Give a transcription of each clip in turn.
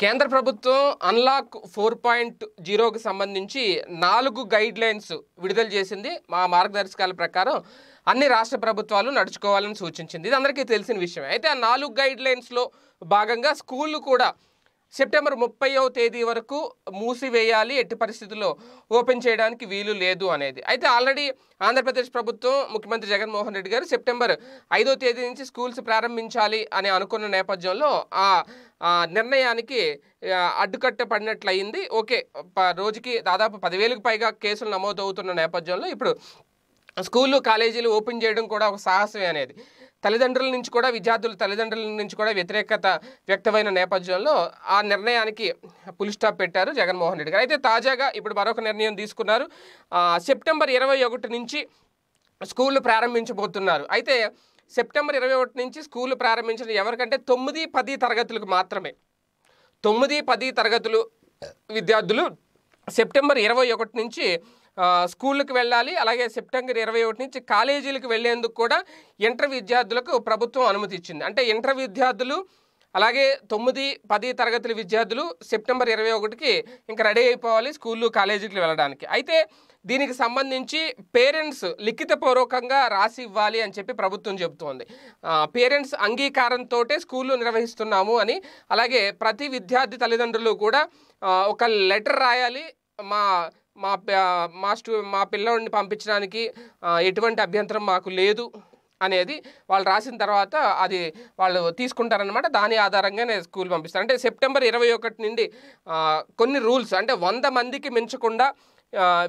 కేంద్ర ప్రభుత్వం unlock four point జీరోకి సంబంధించి నాలుగు గైడ్ లైన్స్ విడుదల చేసింది మా మార్గదర్శకాల ప్రకారం అన్ని రాష్ట్ర ప్రభుత్వాలు నడుచుకోవాలని సూచించింది ఇది అందరికీ తెలిసిన విషయమే అయితే ఆ నాలుగు గైడ్ లైన్స్లో భాగంగా స్కూళ్ళు కూడా సెప్టెంబర్ ముప్పైవ తేదీ వరకు మూసివేయాలి ఎట్టి పరిస్థితుల్లో ఓపెన్ చేయడానికి వీలు లేదు అనేది అయితే ఆల్రెడీ ఆంధ్రప్రదేశ్ ప్రభుత్వం ముఖ్యమంత్రి జగన్మోహన్ రెడ్డి గారు సెప్టెంబర్ ఐదో తేదీ నుంచి స్కూల్స్ ప్రారంభించాలి అని అనుకున్న నేపథ్యంలో ఆ నిర్ణయానికి అడ్డుకట్ట పడినట్లయింది ఓకే రోజుకి దాదాపు పదివేలకు పైగా కేసులు నమోదవుతున్న నేపథ్యంలో ఇప్పుడు స్కూళ్ళు కాలేజీలు ఓపెన్ చేయడం కూడా ఒక సాహసమే అనేది తల్లిదండ్రుల నుంచి కూడా విద్యార్థుల తల్లిదండ్రుల నుంచి కూడా వ్యతిరేకత వ్యక్తమైన నేపథ్యంలో ఆ నిర్ణయానికి పులి స్టాప్ పెట్టారు జగన్మోహన్ రెడ్డి గారు అయితే తాజాగా ఇప్పుడు మరొక నిర్ణయం తీసుకున్నారు సెప్టెంబర్ ఇరవై ఒకటి నుంచి స్కూళ్ళు ప్రారంభించబోతున్నారు అయితే సెప్టెంబర్ ఇరవై ఒకటి నుంచి స్కూల్ ప్రారంభించిన ఎవరికంటే తొమ్మిది పది తరగతులకు మాత్రమే తొమ్మిది పది తరగతులు విద్యార్థులు సెప్టెంబర్ ఇరవై ఒకటి నుంచి స్కూళ్ళకి వెళ్ళాలి అలాగే సెప్టెంబర్ ఇరవై ఒకటి నుంచి కాలేజీలకు వెళ్లేందుకు కూడా ఇంటర్ విద్యార్థులకు ప్రభుత్వం అనుమతి ఇచ్చింది అంటే ఇంటర్ విద్యార్థులు అలాగే తొమ్మిది పది తరగతుల విద్యార్థులు సెప్టెంబర్ ఇరవై ఒకటికి ఇంకా రెడీ అయిపోవాలి స్కూళ్ళు కాలేజీకి వెళ్ళడానికి అయితే దీనికి సంబంధించి పేరెంట్స్ లిఖితపూర్వకంగా రాసి ఇవ్వాలి అని చెప్పి ప్రభుత్వం చెబుతోంది పేరెంట్స్ అంగీకారంతో స్కూళ్ళు నిర్వహిస్తున్నాము అని అలాగే ప్రతి విద్యార్థి తల్లిదండ్రులు కూడా ఒక లెటర్ రాయాలి మా మా మా స్టూ మా పిల్లోడిని పంపించడానికి ఎటువంటి అభ్యంతరం మాకు లేదు అనేది వాళ్ళు రాసిన తర్వాత అది వాళ్ళు తీసుకుంటారనమాట దాని ఆధారంగానే స్కూల్ పంపిస్తారు అంటే సెప్టెంబర్ ఇరవై ఒకటి నుండి కొన్ని రూల్స్ అంటే వంద మందికి మించకుండా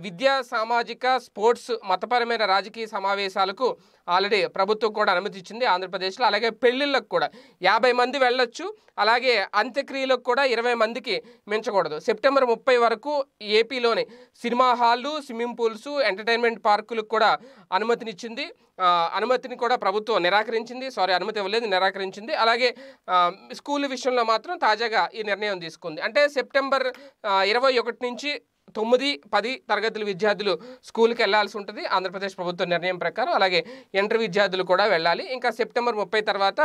విద్యా సామాజిక స్పోర్ట్స్ మతపరమైన రాజకీయ సమావేశాలకు ఆల్రెడీ ప్రభుత్వం కూడా అనుమతి ఇచ్చింది ఆంధ్రప్రదేశ్లో అలాగే పెళ్లిళ్ళకు కూడా యాభై మంది వెళ్ళొచ్చు అలాగే అంత్యక్రియలకు కూడా ఇరవై మందికి మించకూడదు సెప్టెంబర్ ముప్పై వరకు ఏపీలోని సినిమా హాళ్ళు స్విమ్మింగ్ పూల్స్ ఎంటర్టైన్మెంట్ పార్కులకు కూడా అనుమతినిచ్చింది అనుమతిని కూడా ప్రభుత్వం నిరాకరించింది సారీ అనుమతి ఇవ్వలేదు నిరాకరించింది అలాగే స్కూల్ విషయంలో మాత్రం తాజాగా ఈ నిర్ణయం తీసుకుంది అంటే సెప్టెంబర్ ఇరవై ఒకటి నుంచి తొమ్మిది పది తరగతుల విద్యార్థులు స్కూల్కి వెళ్లాల్సి ఉంటుంది ఆంధ్రప్రదేశ్ ప్రభుత్వ నిర్ణయం ప్రకారం అలాగే ఇంటర్ విద్యార్థులు కూడా వెళ్ళాలి ఇంకా సెప్టెంబర్ ముప్పై తర్వాత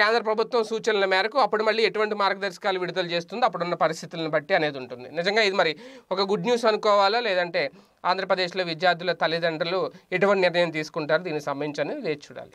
కేంద్ర ప్రభుత్వం సూచనల మేరకు అప్పుడు మళ్ళీ ఎటువంటి మార్గదర్శకాలు విడుదల చేస్తుందో అప్పుడున్న పరిస్థితులను బట్టి అనేది ఉంటుంది నిజంగా ఇది మరి ఒక గుడ్ న్యూస్ అనుకోవాలా లేదంటే ఆంధ్రప్రదేశ్లో విద్యార్థుల తల్లిదండ్రులు ఎటువంటి నిర్ణయం తీసుకుంటారు దీనికి సంబంధించి అనేది చూడాలి